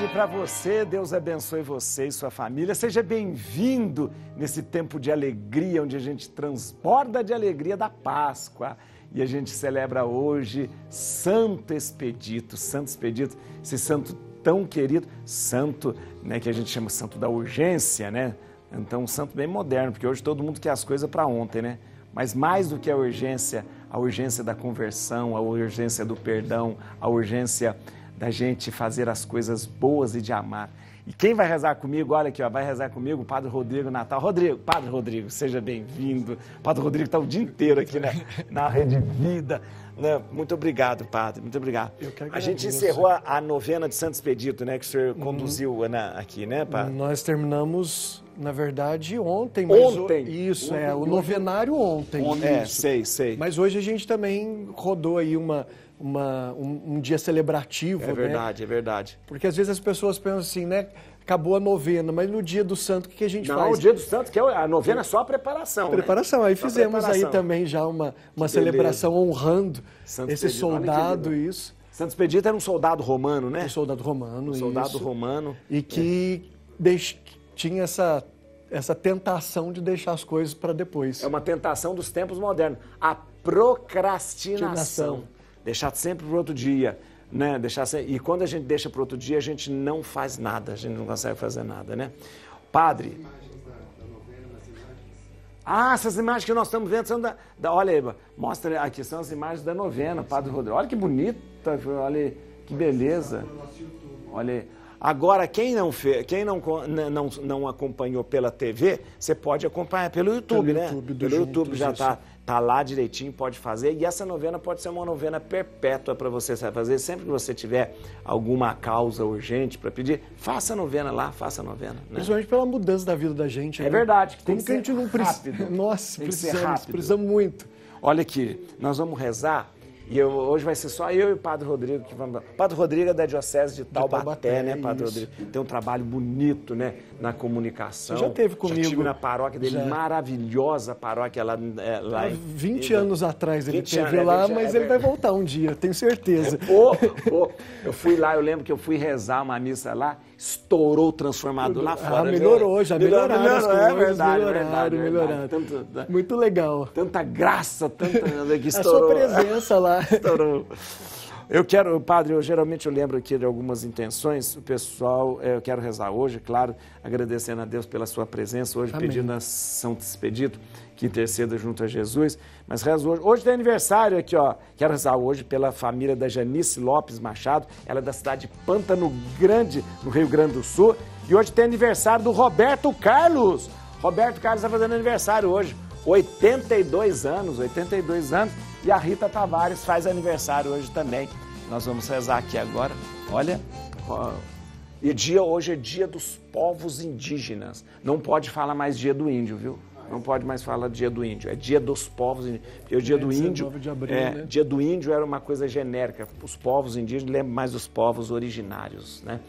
tarde para você. Deus abençoe você e sua família. Seja bem-vindo nesse tempo de alegria, onde a gente transborda de alegria da Páscoa. E a gente celebra hoje Santo Expedito, Santo Expedito, esse santo tão querido, santo, né, que a gente chama santo da urgência, né? Então, um santo bem moderno, porque hoje todo mundo quer as coisas para ontem, né? Mas mais do que a urgência, a urgência da conversão, a urgência do perdão, a urgência da gente fazer as coisas boas e de amar. E quem vai rezar comigo, olha aqui, ó, vai rezar comigo o Padre Rodrigo Natal. Rodrigo, Padre Rodrigo, seja bem-vindo. Padre Rodrigo está o dia inteiro aqui né, na Rede Vida. Né? Muito obrigado, Padre, muito obrigado. a gente encerrou a, a, novena de Santo Expedito, né, que o senhor uhum. conduziu uhum. aqui, né, Padre? Nós terminamos, na verdade, ontem. ontem? O, isso, é, ontem, é, o novenário ontem. ontem. É, sei, sei. Mas hoje a gente também rodou aí uma uma, um, um, dia celebrativo. É né? verdade, né? é verdade. Porque às vezes as pessoas pensam assim, né? Acabou a novena, mas no dia do santo, o que, que a gente Não, faz? Não, o dia do santo, que é a novena é só a preparação. Né? preparação, né? aí só fizemos preparação. aí também já uma, uma celebração beleza. honrando esse Pedro, soldado, isso. Santos Pedrito era um soldado romano, né? Um soldado romano, um soldado isso. romano. E é. que é. deix... tinha essa essa tentação de deixar as coisas para depois. É uma tentação dos tempos modernos. A procrastinação deixar sempre para outro dia. Né? Deixar sempre... E quando a gente deixa para outro dia, a gente não faz nada, a gente não consegue fazer nada. Né? Padre. Ah, essas imagens que nós estamos vendo são da. da olha aí, mostra aqui, são as imagens da novena, Padre Rodrigo. Olha que bonita, olha que beleza. Olha aí. Agora, quem não, fez, quem não, não, não acompanhou pela TV, você pode acompanhar pelo YouTube, pelo né? YouTube pelo Juntos, YouTube já está tá lá direitinho, pode fazer. E essa novena pode ser uma novena perpétua para você fazer. Sempre que você tiver alguma causa urgente para pedir, faça a novena lá, faça a novena. Né? Principalmente pela mudança da vida da gente. É né? verdade. Que Como que, que a gente não precisa? Nossa, precisamos, precisamos muito. Olha aqui, nós vamos rezar e eu, hoje vai ser só eu e o Padre Rodrigo que vamos. Padre Rodrigo é da Diocese de Taubaté, de Taubaté né, Padre isso. Rodrigo? Tem um trabalho bonito, né? na comunicação. Você já teve comigo. Já tive na paróquia dele, já. maravilhosa paróquia lá. É, lá Há 20 em, anos atrás ele esteve lá, é, mas é, ele vai voltar um dia, tenho certeza. Oh, oh, eu fui lá, eu lembro que eu fui rezar uma missa lá, estourou o transformador lá ah, fora. Ah, melhorou, já melhoraram. é verdade, melhoraram, melhoraram. Tanto, Muito legal. Tanta graça, tanta que estourou. A sua presença lá. estourou. Eu quero, padre, eu geralmente eu lembro aqui de algumas intenções. O pessoal, é, eu quero rezar hoje, claro, agradecendo a Deus pela sua presença hoje, Amém. pedindo a São Expedito que interceda junto a Jesus. Mas rezo hoje. Hoje tem aniversário aqui, ó. Quero rezar hoje pela família da Janice Lopes Machado. Ela é da cidade de Pântano Grande, no Rio Grande do Sul. E hoje tem aniversário do Roberto Carlos. Roberto Carlos está fazendo aniversário hoje. 82 anos, 82 anos. E a Rita Tavares faz aniversário hoje também. Nós vamos rezar aqui agora. Olha, e dia hoje é dia dos povos indígenas. Não pode falar mais dia do índio, viu? Não pode mais falar dia do índio. É dia dos povos indígenas. Porque o dia do índio. é, né? Dia do índio era uma coisa genérica. Os povos indígenas lembram mais dos povos originários, né?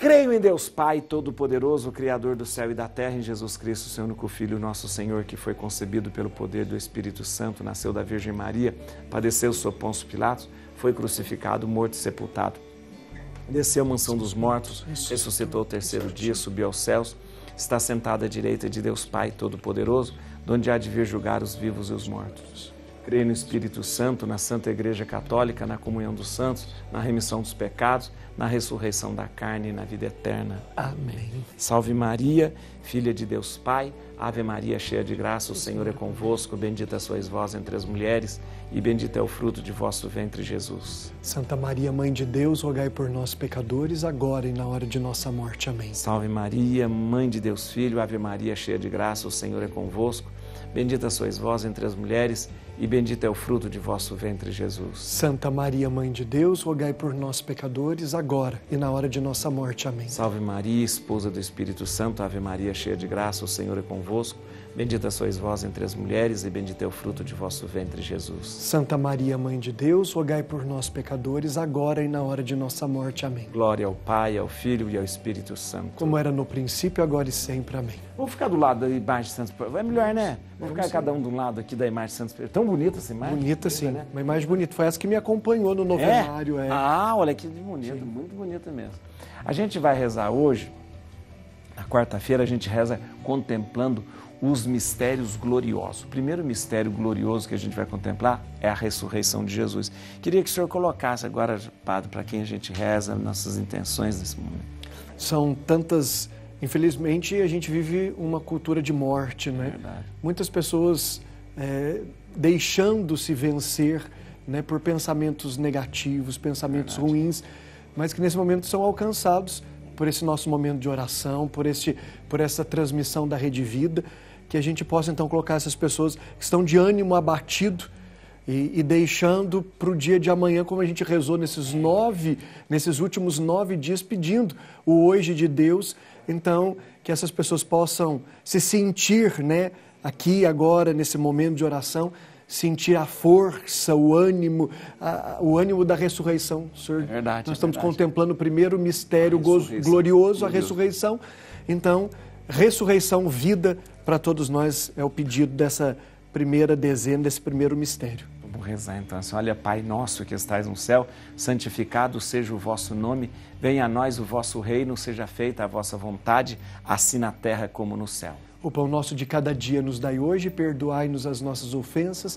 Creio em Deus Pai Todo-Poderoso, Criador do céu e da terra, em Jesus Cristo, seu único Filho, nosso Senhor, que foi concebido pelo poder do Espírito Santo, nasceu da Virgem Maria, padeceu sob Pôncio Pilatos, foi crucificado, morto e sepultado. Desceu à mansão dos mortos, ressuscitou ao terceiro dia, subiu aos céus, está sentado à direita de Deus Pai Todo-Poderoso, onde há de vir julgar os vivos e os mortos. Creio no Espírito Santo, na Santa Igreja Católica, na comunhão dos santos, na remissão dos pecados, na ressurreição da carne e na vida eterna. Amém. Salve Maria, filha de Deus Pai, Ave Maria, cheia de graça, o Senhor é convosco, bendita sois vós entre as mulheres e bendito é o fruto de vosso ventre, Jesus. Santa Maria, mãe de Deus, rogai por nós pecadores, agora e na hora de nossa morte. Amém. Salve Maria, mãe de Deus Filho, Ave Maria, cheia de graça, o Senhor é convosco, bendita sois vós entre as mulheres e bendito é o fruto de vosso ventre, Jesus. Santa Maria, Mãe de Deus, rogai por nós, pecadores, agora e na hora de nossa morte. Amém. Salve Maria, esposa do Espírito Santo, Ave Maria, cheia de graça, o Senhor é convosco. Bendita sois vós entre as mulheres, e bendito é o fruto de vosso ventre, Jesus. Santa Maria, Mãe de Deus, rogai por nós, pecadores, agora e na hora de nossa morte. Amém. Glória ao Pai, ao Filho e ao Espírito Santo. Como era no princípio, agora e sempre. Amém. Vamos ficar do lado da imagem de Santos Popes. É melhor, né? Vamos, ficar sim. cada um de um lado aqui da imagem de Santos Tão bonita essa imagem. Bonita, bonita sim. Né? Uma imagem bonita. Foi essa que me acompanhou no é? novenário. É? é. Ah, olha que bonita. Muito bonita mesmo. A gente vai rezar hoje, na quarta-feira, a gente reza contemplando os mistérios gloriosos. O primeiro mistério glorioso que a gente vai contemplar é a ressurreição de Jesus. Queria que o senhor colocasse agora, Padre, para quem a gente reza, nossas intenções nesse momento. São tantas. Infelizmente, a gente vive uma cultura de morte, né? Verdade. Muitas pessoas é, deixando-se vencer né, por pensamentos negativos, pensamentos Verdade. ruins, mas que nesse momento são alcançados por esse nosso momento de oração, por, este, por essa transmissão da Rede Vida que a gente possa então colocar essas pessoas que estão de ânimo abatido e, e deixando para o dia de amanhã, como a gente rezou nesses nove, nesses últimos nove dias, pedindo o hoje de Deus. Então, que essas pessoas possam se sentir, né, aqui agora, nesse momento de oração, sentir a força, o ânimo, a, o ânimo da ressurreição. Senhor, é verdade, nós é estamos é verdade. contemplando o primeiro mistério glorioso, glorioso, a ressurreição. Então, ressurreição, vida, para todos nós é o pedido dessa primeira dezena, desse primeiro mistério. Vamos rezar então assim: Olha, Pai nosso que estais no céu, santificado seja o vosso nome, venha a nós o vosso reino, seja feita a vossa vontade, assim na terra como no céu. O pão nosso de cada dia nos dai hoje, perdoai-nos as nossas ofensas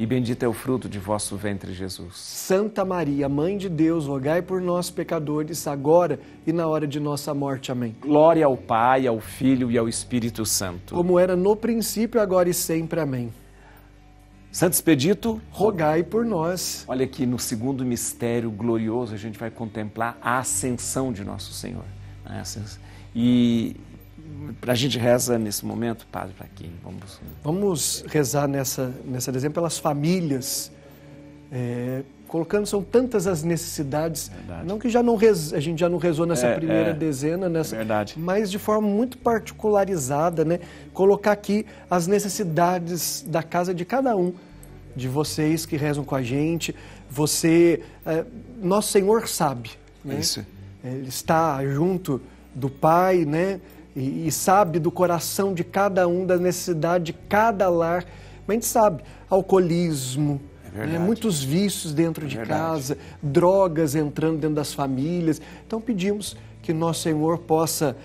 e bendito é o fruto de vosso ventre, Jesus. Santa Maria, Mãe de Deus, rogai por nós, pecadores, agora e na hora de nossa morte. Amém. Glória ao Pai, ao Filho e ao Espírito Santo. Como era no princípio, agora e sempre. Amém. Santo Expedito, rogai por nós. Olha aqui, no segundo mistério glorioso, a gente vai contemplar a ascensão de Nosso Senhor. E a gente reza nesse momento, Padre, para quem? Vamos... Vamos rezar nessa, nessa dezembro pelas famílias. É, colocando, são tantas as necessidades. Verdade. Não que já não rez, a gente já não rezou nessa é, primeira é, dezena, é nessa, mas de forma muito particularizada, né? Colocar aqui as necessidades da casa de cada um, de vocês que rezam com a gente. Você, é, nosso Senhor sabe, né? Isso. Ele está junto do Pai, né? e, e sabe do coração de cada um, da necessidade de cada lar. Mas a gente sabe, alcoolismo, é, né, muitos vícios dentro é de verdade. casa, drogas entrando dentro das famílias. Então pedimos que nosso Senhor possa,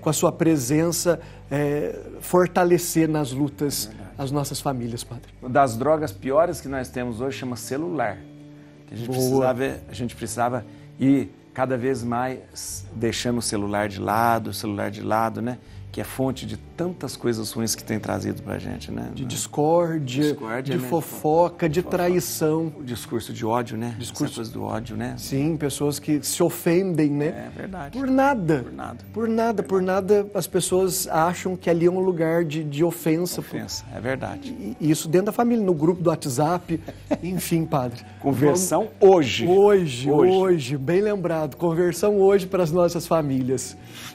com a sua presença, é, fortalecer nas lutas é as nossas famílias, Padre. Uma das drogas piores que nós temos hoje chama celular. Que a gente, Boa. precisava, a gente precisava ir cada vez mais deixando o celular de lado, o celular de lado, né? que é fonte de tantas coisas ruins que tem trazido pra gente, né? De discórdia, discórdia de né? fofoca, de fofoca. traição. O discurso de ódio, né? Discurso do ódio, né? Sim, pessoas que se ofendem, né? É verdade. Por nada. Por nada. Por nada, é por nada as pessoas acham que ali é um lugar de, de ofensa. Ofensa, por... é verdade. E, isso dentro da família, no grupo do WhatsApp, enfim, padre. Conversão Vamos... hoje. hoje. Hoje, hoje, bem lembrado. Conversão hoje para as nossas famílias.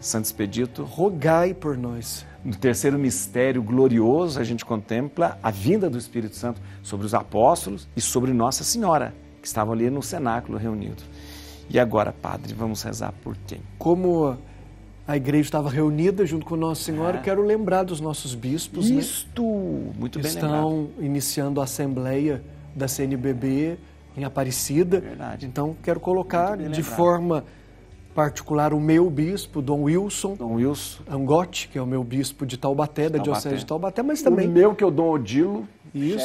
Santo Expedito, rogai por nós. No terceiro mistério glorioso, a gente contempla a vinda do Espírito Santo sobre os apóstolos e sobre Nossa Senhora, que estavam ali no cenáculo reunidos. E agora, Padre, vamos rezar por quem? Como a igreja estava reunida junto com Nossa Senhora, é. quero lembrar dos nossos bispos. Né? Isto! Né? Muito bem Estão lembrado. iniciando a assembleia da CNBB em Aparecida. Verdade. Então, quero colocar de lembrado. forma particular o meu bispo, Dom Wilson. Dom Wilson. que é o meu bispo de Taubaté, da Diocese de Taubaté, mas também. O meu, que é o Dom Odilo. Isso.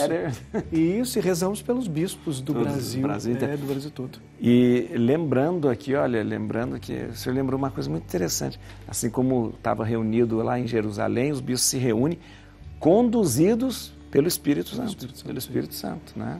e Isso, e rezamos pelos bispos do Todos Brasil. Do Brasil, é, do Brasil todo. E lembrando aqui, olha, lembrando que o senhor lembrou uma coisa muito interessante. Assim como estava reunido lá em Jerusalém, os bispos se reúnem conduzidos pelo Espírito Santo. Espírito Santo pelo Espírito Santo, né?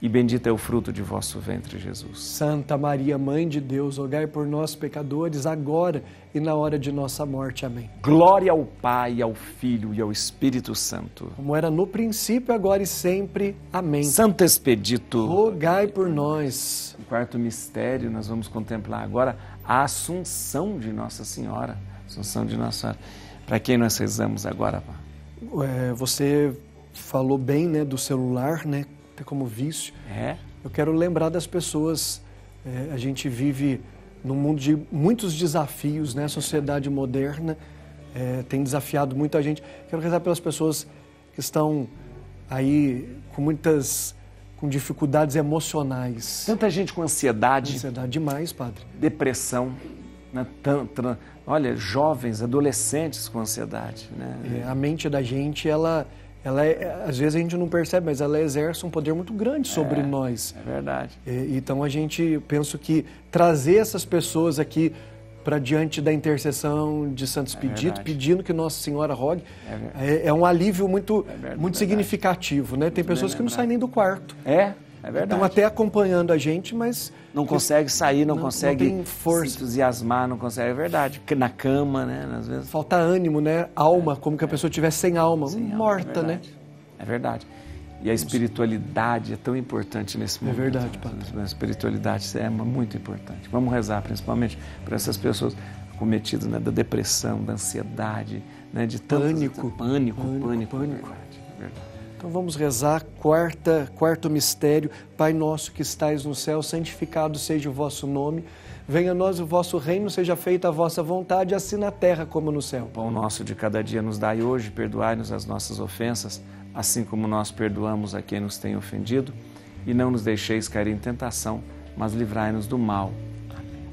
e bendito é o fruto de vosso ventre, Jesus. Santa Maria, Mãe de Deus, rogai por nós, pecadores, agora e na hora de nossa morte. Amém. Glória ao Pai, ao Filho e ao Espírito Santo. Como era no princípio, agora e sempre. Amém. Santo Expedito, rogai por nós. O quarto mistério, nós vamos contemplar agora a Assunção de Nossa Senhora. Assunção de Nossa Senhora. Para quem nós rezamos agora, Pá? É, você falou bem né, do celular, né? até como vício. É. Eu quero lembrar das pessoas. É, a gente vive num mundo de muitos desafios, né? A sociedade moderna é, tem desafiado muita gente. Quero rezar pelas pessoas que estão aí com muitas com dificuldades emocionais. Tanta gente com ansiedade. Ansiedade demais, padre. Depressão, né? Tantra, olha, jovens, adolescentes com ansiedade, né? É, a mente da gente, ela ela é, às vezes a gente não percebe, mas ela exerce um poder muito grande sobre é, nós. É verdade. E, então a gente penso que trazer essas pessoas aqui para diante da intercessão de Santos é Pedido, pedindo que Nossa Senhora rogue, é, é, é um alívio muito, é verdade, muito é significativo, né? Tem pessoas que não saem nem do quarto. É, é verdade. Estão até acompanhando a gente, mas. Não consegue sair, não, não consegue não força. se entusiasmar, não consegue. É verdade. Na cama, né? Às vezes. Falta ânimo, né? Alma, é, como que a é. pessoa tiver sem alma, sem morta, alma, é né? É verdade. E a espiritualidade é tão importante nesse é momento. É verdade, Padre. A espiritualidade é muito importante. Vamos rezar principalmente para essas pessoas cometidas né, da depressão, da ansiedade, né, de tanto pânico, pânico, pânico, pânico. pânico. Então vamos rezar quarta, quarto mistério. Pai nosso que estais no céu, santificado seja o vosso nome. Venha a nós o vosso reino, seja feita a vossa vontade, assim na terra como no céu. O pão nosso de cada dia nos dai hoje, perdoai-nos as nossas ofensas, assim como nós perdoamos a quem nos tem ofendido, e não nos deixeis cair em tentação, mas livrai-nos do mal.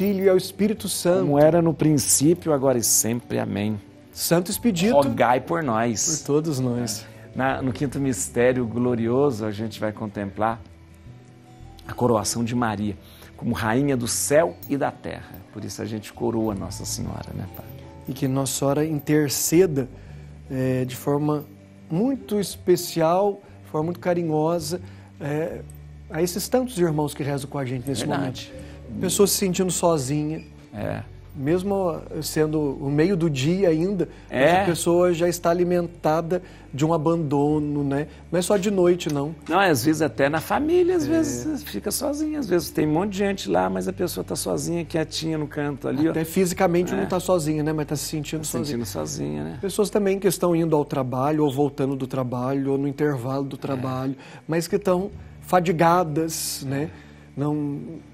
Filho e ao Espírito Santo. Como era no princípio, agora e sempre. Amém. Santo Expedito. Rogai por nós. Por todos nós. É. Na, no quinto mistério glorioso, a gente vai contemplar a coroação de Maria como rainha do céu e da terra. Por isso a gente coroa Nossa Senhora, né, Pai? E que Nossa Senhora interceda é, de forma muito especial, de forma muito carinhosa, é, a esses tantos irmãos que rezam com a gente nesse Verdade. momento. Pessoa se sentindo sozinha. É. Mesmo sendo o meio do dia ainda, é. a pessoa já está alimentada de um abandono, né? Não é só de noite, não. Não, às vezes até na família, às é. vezes fica sozinha, às vezes tem um monte de gente lá, mas a pessoa está sozinha, quietinha no canto ali. Até ó. fisicamente é. não está sozinha, né? Mas está se sentindo tá sozinha. sentindo sozinha, né? Pessoas também que estão indo ao trabalho, ou voltando do trabalho, ou no intervalo do é. trabalho, mas que estão fadigadas, né? não,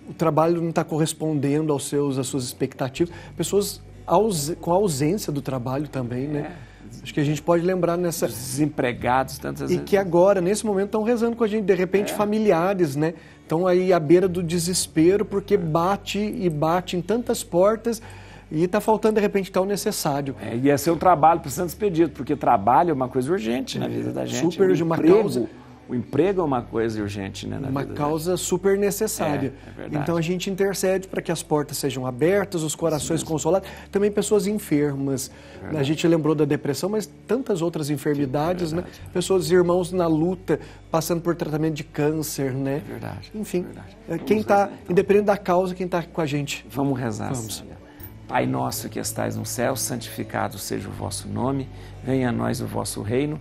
o trabalho não está correspondendo aos seus, às suas expectativas. Pessoas aus, com a ausência do trabalho também, né? É. Acho que a gente pode lembrar nessa. Desempregados, tantas E que agora, nesse momento, estão rezando com a gente, de repente, é. familiares, né? Estão aí à beira do desespero, porque é. bate e bate em tantas portas e está faltando, de repente, tal necessário. É, e é seu trabalho precisando Santos Pedido, porque trabalho é uma coisa urgente na vida da gente. Super é um de uma emprego. causa o emprego é uma coisa urgente, né? uma causa super necessária. É, é então a gente intercede para que as portas sejam abertas, os corações consolados. Também pessoas enfermas. É a gente lembrou da depressão, mas tantas outras enfermidades, é né? Pessoas, irmãos na luta, passando por tratamento de câncer, né? É verdade. É Enfim, verdade. Eh, quem está, então. independente da causa, quem está com a gente. Vamos rezar. Vamos. Pai nosso que estais no céu, santificado seja o vosso nome, venha a nós o vosso reino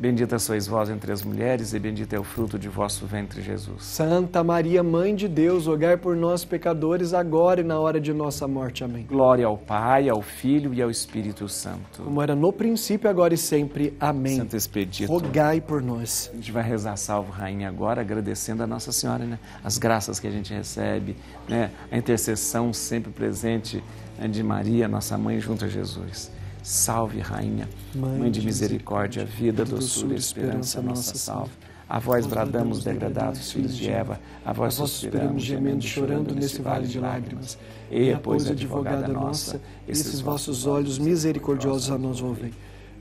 Bendita sois vós entre as mulheres, e bendito é o fruto de vosso ventre, Jesus. Santa Maria, Mãe de Deus, rogai por nós, pecadores, agora e na hora de nossa morte. Amém. Glória ao Pai, ao Filho e ao Espírito Santo. Como era no princípio, agora e sempre. Amém. Santo Expedito. Rogai por nós. A gente vai rezar Salvo Rainha agora, agradecendo a Nossa Senhora, né? As graças que a gente recebe, né? A intercessão sempre presente né, de Maria, nossa mãe, junto a Jesus. Salve, Rainha, Mãe, Mãe de misericórdia, vida, doçura e esperança, nossa salve. A vós bradamos, degradados filhos de Eva, a vós suspiramos, gemendo, chorando nesse vale de lágrimas. E pois, advogada nossa, esses vossos olhos misericordiosos a nos ouvem.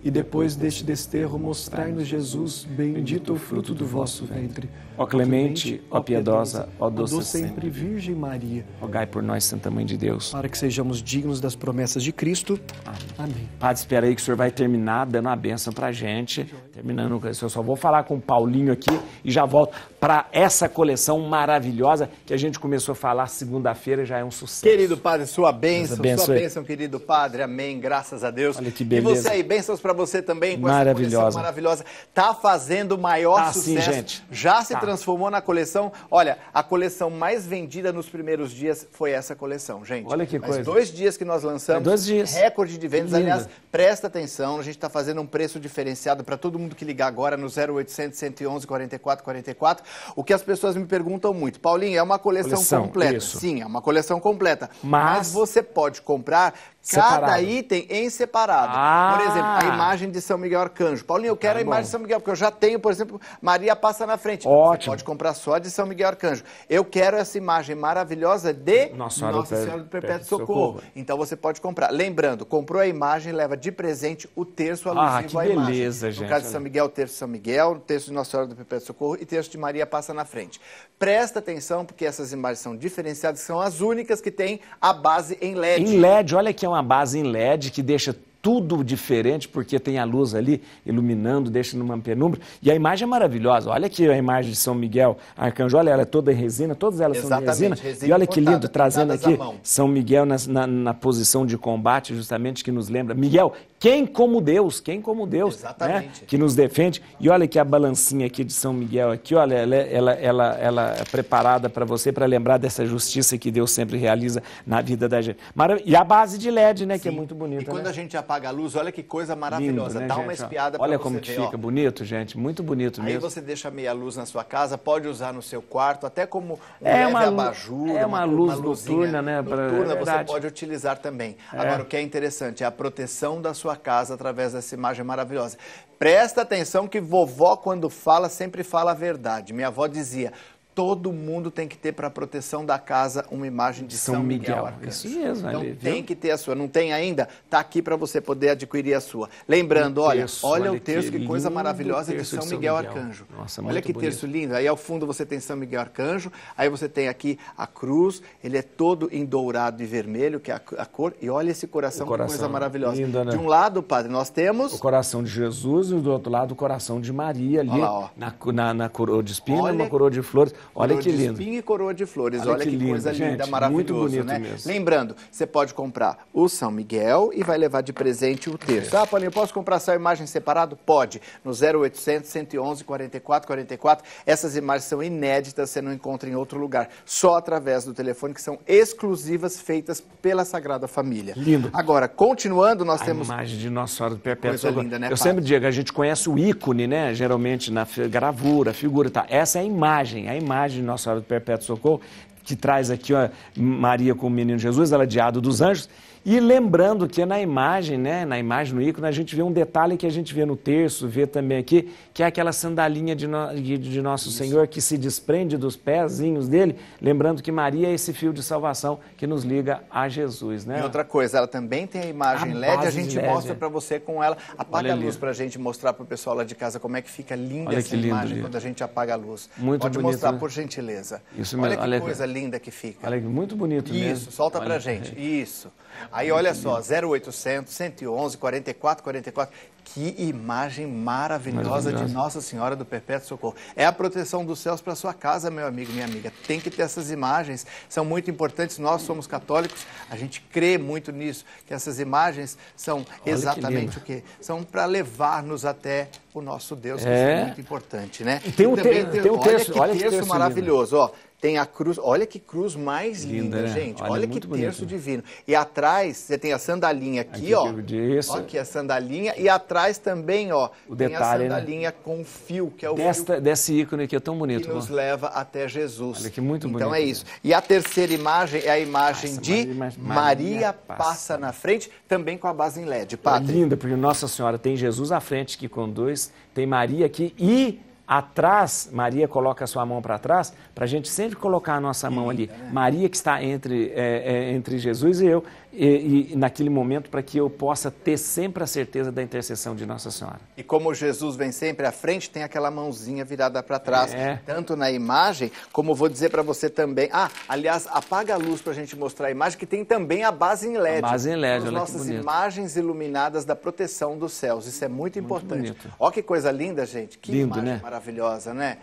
E depois deste desterro, mostrai-nos Jesus, bendito o fruto do vosso ventre. Ó clemente, ó piedosa, ó doce sempre Virgem Maria. Rogai por nós, Santa Mãe de Deus. Para que sejamos dignos das promessas de Cristo. Amém. Amém. Padre, espera aí que o senhor vai terminar dando a benção pra gente. Terminando, eu só vou falar com o Paulinho aqui e já volto para essa coleção maravilhosa que a gente começou a falar segunda-feira, já é um sucesso. Querido Padre, sua bênção, sua bênção, querido Padre. Amém. Graças a Deus. Olha que beleza. E você aí, bênçãos para você também com maravilhosa. essa coleção maravilhosa. Tá fazendo o maior tá, sucesso. Sim, gente. Já se tá transformou na coleção. Olha, a coleção mais vendida nos primeiros dias foi essa coleção, gente. Olha que Mas coisa. dois dias que nós lançamos, é dois dias. recorde de vendas. Lindo. Aliás, presta atenção, a gente está fazendo um preço diferenciado para todo mundo que ligar agora no 0800 111 44 44. O que as pessoas me perguntam muito, Paulinho, é uma coleção, coleção completa. Isso. Sim, é uma coleção completa. Mas... Mas você pode comprar Cada item em separado. Ah. Por exemplo, a ah. imagem de São Miguel Arcanjo. Paulinho, eu tá quero tá a imagem de São Miguel, porque eu já tenho, por exemplo, Maria passa na frente. Ótimo. Você pode comprar só de São Miguel Arcanjo. Eu quero essa imagem maravilhosa de Nossa Senhora, Nossa Senhora do Perpétuo Socorro. Socorro. Então você pode comprar. Lembrando, comprou a imagem, leva de presente o terço ah, alusivo ah, à beleza, imagem. beleza, gente. No caso de São Miguel, o terço de São Miguel, o terço de Nossa Senhora do Perpétuo Socorro e o terço de Maria passa na frente. Presta atenção, porque essas imagens são diferenciadas, são as únicas que têm a base em LED. Em LED, olha que é uma uma base em LED que deixa tudo diferente, porque tem a luz ali iluminando, deixa numa penumbra. E a imagem é maravilhosa. Olha aqui a imagem de São Miguel Arcanjo. Olha, ela é toda em resina, todas elas Exatamente, são de resina. resina. E olha que lindo, trazendo aqui São Miguel na, na, na, posição de combate, justamente que nos lembra. Miguel, quem como Deus, quem como Deus, né, Exatamente. Né? que nos defende. E olha que a balancinha aqui de São Miguel, aqui, olha, ela, é, ela, ela, ela é preparada para você, para lembrar dessa justiça que Deus sempre realiza na vida da gente. Maravilha. E a base de LED, né, Sim. que é muito bonita. E quando né? a gente apaga a luz, olha que coisa maravilhosa. Lindo, né, Dá gente? uma espiada Olha como que ver, fica, ó. bonito, gente, muito bonito Aí mesmo. Aí você deixa meia luz na sua casa, pode usar no seu quarto, até como um é leve uma, abajur, é uma, uma luz uma noturna, né? Pra... Noturna é você pode utilizar também. É. Agora, o que é interessante é a proteção da sua casa através dessa imagem maravilhosa. Presta atenção que vovó, quando fala, sempre fala a verdade. Minha avó dizia: todo mundo tem que ter para a proteção da casa uma imagem de São, São Miguel. Miguel Isso mesmo, então, ali, tem que ter a sua. Não tem ainda? Está aqui para você poder adquirir a sua. Lembrando, um olha, terço, olha, o terço, que, que coisa maravilhosa de São, de São Miguel, Arcanjo. Nossa, olha que bonito. terço lindo. Aí ao fundo você tem São Miguel Arcanjo, aí você tem aqui a cruz, ele é todo em dourado e vermelho, que é a, cor, e olha esse coração, coração que coisa maravilhosa. Lindo, né? De um lado, padre, nós temos... O coração de Jesus e do outro lado o coração de Maria ali, lá, na, na, na, coroa de espinho, olha... uma coroa de flores. Olha que lindo. espinho e coroa de flores. Olha, Olha que, que lindo, coisa gente, linda, maravilhosa. Muito bonito né? mesmo. Lembrando, você pode comprar o São Miguel e vai levar de presente o texto. É. Ah, Paulinho, posso comprar só a imagem separado? Pode. No 0800 111 44 44. Essas imagens são inéditas, você não encontra em outro lugar. Só através do telefone, que são exclusivas, feitas pela Sagrada Família. Lindo. Agora, continuando, nós a temos... A imagem de Nossa Senhora do Perpétuo. Coisa linda, né, Eu sempre digo, a gente conhece o ícone, né? Geralmente na gravura, figura e tá. tal. Essa é a imagem, a imagem imagem de Nossa Senhora do Perpétuo Socorro, que traz aqui a Maria com o menino Jesus, ela é de Ado dos anjos, e lembrando que na imagem, né, na imagem, no ícone, a gente vê um detalhe que a gente vê no terço, vê também aqui, que é aquela sandalinha de, no, de, Nosso Isso. Senhor que se desprende dos pezinhos dele, lembrando que Maria é esse fio de salvação que nos liga a Jesus, né? E outra coisa, ela também tem a imagem a LED, a gente LED. mostra para você com ela. Apaga Olha a luz para a gente mostrar para o pessoal lá de casa como é que fica linda Olha essa imagem lindo. quando a gente apaga a luz. Muito Pode bonito, mostrar, né? por gentileza. Isso mesmo. Olha que Olha coisa que... linda que fica. Olha que muito bonito Isso, mesmo. solta para gente. Isso. Aí olha só, 0800 111 44 44. Que imagem maravilhosa, maravilhosa. de Nossa Senhora do Perpétuo Socorro. É a proteção dos céus para sua casa, meu amigo, minha amiga. Tem que ter essas imagens, são muito importantes. Nós somos católicos, a gente crê muito nisso, que essas imagens são olha exatamente que o que são para levar-nos até o nosso Deus, é. que é muito importante, né? Tem um, te, tem um texto, olha que olha texto, texto maravilhoso, lindo. ó tem a cruz, olha que cruz mais linda, linda né? gente. Olha, olha que terço bonito. Né? divino. E atrás você tem a sandalinha aqui, aqui ó. Disso. Ó, aqui a sandalinha e atrás também, ó, o tem detalhe, a né? sandalinha né? com fio, que é o Desta, fio desse ícone aqui é tão bonito, que né? nos leva até Jesus. Olha que muito então, bonito. Então é isso. E a terceira imagem é a imagem Nossa, de Maria, Maria passa. passa. na frente, também com a base em LED, Padre. É linda, porque Nossa Senhora tem Jesus à frente aqui com dois, tem Maria aqui e Atrás, Maria coloca a sua mão para trás, para a gente sempre colocar a nossa mão ali. É. Maria que está entre, é, é, entre Jesus e eu, e, e, naquele momento para que eu possa ter sempre a certeza da intercessão de Nossa Senhora. E como Jesus vem sempre à frente, tem aquela mãozinha virada para trás, é. tanto na imagem, como vou dizer para você também. Ah, aliás, apaga a luz para a gente mostrar a imagem, que tem também a base em LED. A base em LED, nossas imagens iluminadas da proteção dos céus. Isso é muito, muito importante. Olha que coisa linda, gente. Que Lindo, imagem né? maravilhosa, né?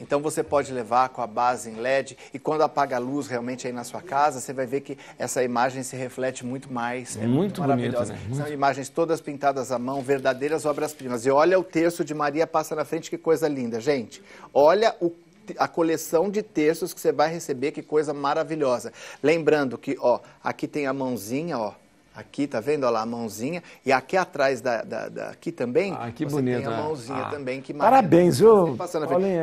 Então você pode levar com a base em LED e quando apaga a luz realmente aí na sua casa, você vai ver que essa imagem se reflete muito mais. É muito, muito maravilhosa. Bonito, né? São muito... imagens todas pintadas à mão, verdadeiras obras-primas. E olha o terço de Maria passa na frente, que coisa linda, gente. Olha o a coleção de textos que você vai receber, que coisa maravilhosa. Lembrando que, ó, aqui tem a mãozinha, ó, Aqui, tá vendo? Olha lá, a mãozinha. E aqui atrás da, da, da aqui também, ah, que você bonito, tem a né? mãozinha ah. também. que maravilha. Parabéns, viu?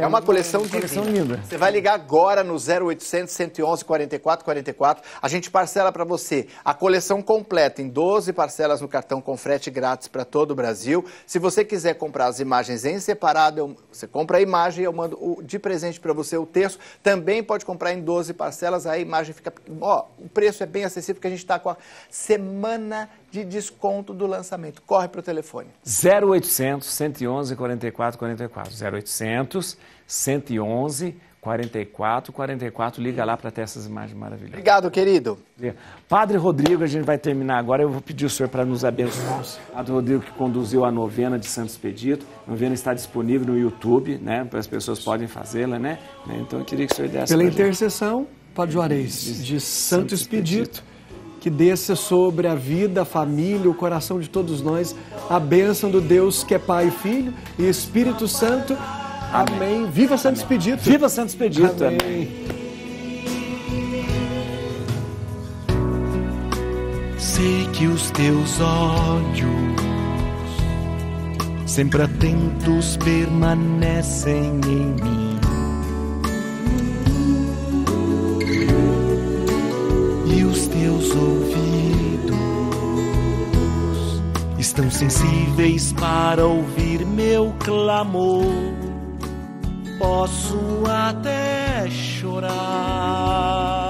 É uma é coleção, uma linda. Você vai ligar agora no 0800 111 44 44. A gente parcela para você a coleção completa em 12 parcelas no cartão com frete grátis para todo o Brasil. Se você quiser comprar as imagens em separado, eu, você compra a imagem e eu mando o, de presente para você o texto. Também pode comprar em 12 parcelas, aí a imagem fica... Ó, o preço é bem acessível porque a gente está com a semana semana de desconto do lançamento. Corre para o telefone. 0800 111 44 44. 0800 111 44 44. Liga lá para ter essas imagens maravilhosas. Obrigado, querido. Padre Rodrigo, a gente vai terminar agora. Eu vou pedir o senhor para nos abençoar. Padre Rodrigo que conduziu a novena de Santos Expedito. A novena está disponível no YouTube, né? Para as pessoas podem fazê-la, né? Então eu queria que o senhor desse. Pela intercessão, Padre Juarez, de Santos Santo que desça sobre a vida, a família, o coração de todos nós a bênção do Deus que é Pai, Filho e Espírito Santo. Amém. Amém. Viva Santo Expedito. Viva Santo Expedito. Amém. Amém. Sei que os teus olhos sempre atentos permanecem em mim seus ouvidos estão sensíveis para ouvir meu clamor. Posso até chorar.